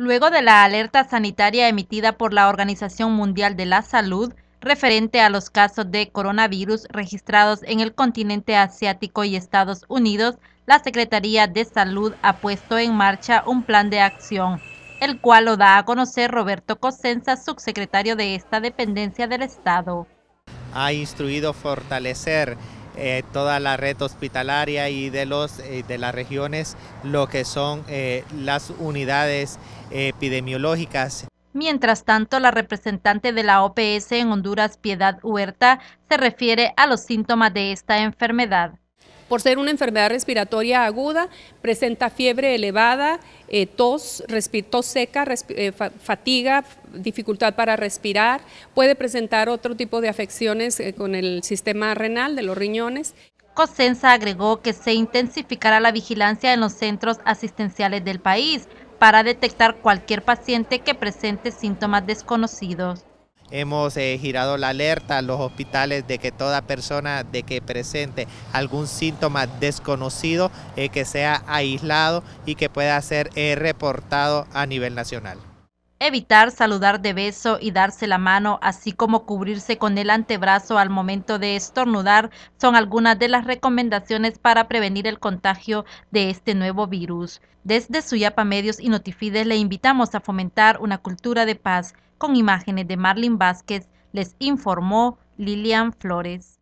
Luego de la alerta sanitaria emitida por la Organización Mundial de la Salud referente a los casos de coronavirus registrados en el continente asiático y Estados Unidos, la Secretaría de Salud ha puesto en marcha un plan de acción, el cual lo da a conocer Roberto Cosenza, subsecretario de esta dependencia del Estado. Ha instruido fortalecer eh, toda la red hospitalaria y de, los, eh, de las regiones, lo que son eh, las unidades epidemiológicas. Mientras tanto, la representante de la OPS en Honduras, Piedad Huerta, se refiere a los síntomas de esta enfermedad. Por ser una enfermedad respiratoria aguda, presenta fiebre elevada, eh, tos, tos seca, eh, fatiga, dificultad para respirar, puede presentar otro tipo de afecciones eh, con el sistema renal de los riñones. Cosenza agregó que se intensificará la vigilancia en los centros asistenciales del país para detectar cualquier paciente que presente síntomas desconocidos. Hemos eh, girado la alerta a los hospitales de que toda persona de que presente algún síntoma desconocido eh, que sea aislado y que pueda ser eh, reportado a nivel nacional. Evitar saludar de beso y darse la mano, así como cubrirse con el antebrazo al momento de estornudar, son algunas de las recomendaciones para prevenir el contagio de este nuevo virus. Desde Suyapa Medios y Notifides le invitamos a fomentar una cultura de paz. Con imágenes de Marlene Vázquez, les informó Lilian Flores.